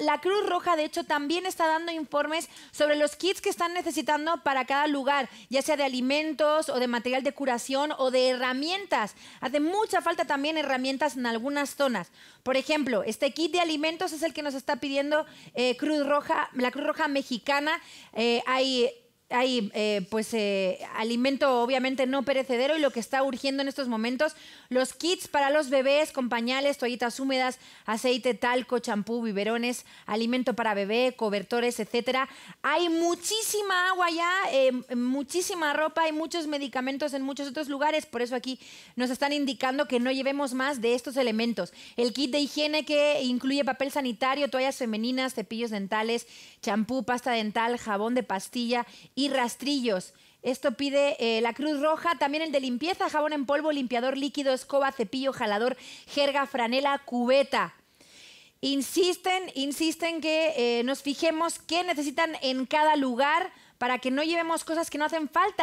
La Cruz Roja, de hecho, también está dando informes sobre los kits que están necesitando para cada lugar, ya sea de alimentos o de material de curación o de herramientas. Hace mucha falta también herramientas en algunas zonas. Por ejemplo, este kit de alimentos es el que nos está pidiendo eh, Cruz Roja, la Cruz Roja Mexicana. Eh, hay hay eh, pues eh, alimento obviamente no perecedero y lo que está urgiendo en estos momentos, los kits para los bebés con pañales, toallitas húmedas, aceite, talco, champú, biberones, alimento para bebé, cobertores, etcétera. Hay muchísima agua ya, em, em, muchísima ropa, hay muchos medicamentos en muchos otros lugares, por eso aquí nos están indicando que no llevemos más de estos elementos. El kit de higiene que incluye papel sanitario, toallas femeninas, cepillos dentales, champú, pasta dental, jabón de pastilla y rastrillos. Esto pide eh, la Cruz Roja, también el de limpieza, jabón en polvo, limpiador líquido, escoba, cepillo, jalador, jerga, franela, cubeta. Insisten, insisten que eh, nos fijemos qué necesitan en cada lugar para que no llevemos cosas que no hacen falta.